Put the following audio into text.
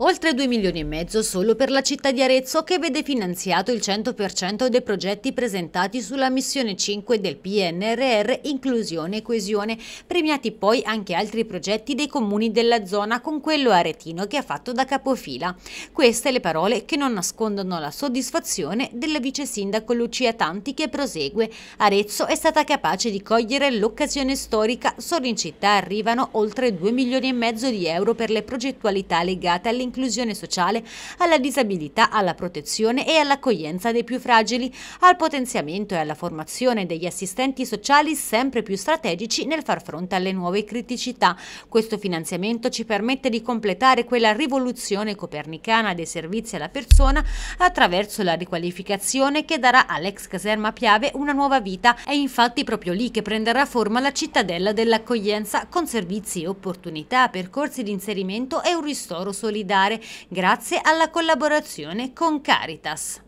oltre 2 milioni e mezzo solo per la città di Arezzo che vede finanziato il 100% dei progetti presentati sulla missione 5 del PNRR Inclusione e Coesione, premiati poi anche altri progetti dei comuni della zona con quello aretino che ha fatto da capofila. Queste le parole che non nascondono la soddisfazione della vice sindaco Lucia Tanti che prosegue. Arezzo è stata capace di cogliere l'occasione storica, solo in città arrivano oltre 2 milioni e mezzo di euro per le progettualità legate all'incontro all'inclusione sociale, alla disabilità, alla protezione e all'accoglienza dei più fragili, al potenziamento e alla formazione degli assistenti sociali sempre più strategici nel far fronte alle nuove criticità. Questo finanziamento ci permette di completare quella rivoluzione copernicana dei servizi alla persona attraverso la riqualificazione che darà all'ex caserma Piave una nuova vita. È infatti proprio lì che prenderà forma la cittadella dell'accoglienza con servizi e opportunità, percorsi di inserimento e un ristoro solidale familiare grazie alla collaborazione con Caritas.